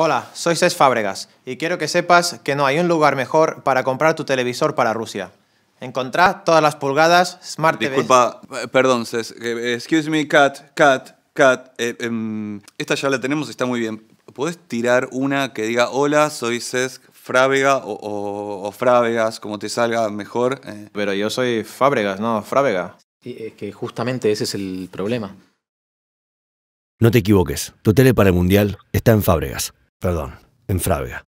Hola, soy Cés Fábregas y quiero que sepas que no hay un lugar mejor para comprar tu televisor para Rusia. Encontrá todas las pulgadas Smart TV. Disculpa, eh, perdón, Cés. Eh, excuse me, Cat, Cat, Cat. Eh, em, esta ya la tenemos, está muy bien. ¿Puedes tirar una que diga hola, soy Cés Frávega o, o, como te salga mejor? Pero yo soy Fábregas, no Frávega. es que justamente ese es el problema. No te equivoques, tu tele para el Mundial está en Fábregas perdón, en Fravia.